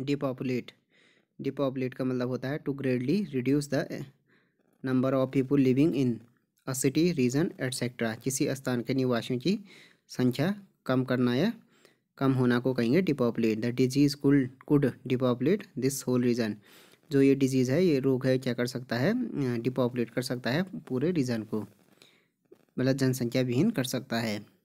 डिपॉपुलेट डिपॉपुलेट का मतलब होता है to gradually reduce the number of people living in a city region et cetera किसी स्थान के निवासियों की संख्या कम करना या कम होना को कहेंगे डिपॉपुलेट द डिजीज़ कुल could depopulate this whole region जो ये डिजीज़ है ये रोग है क्या कर सकता है डिपॉपुलेट कर सकता है पूरे रीजन को मतलब जनसंख्या विहीन कर सकता है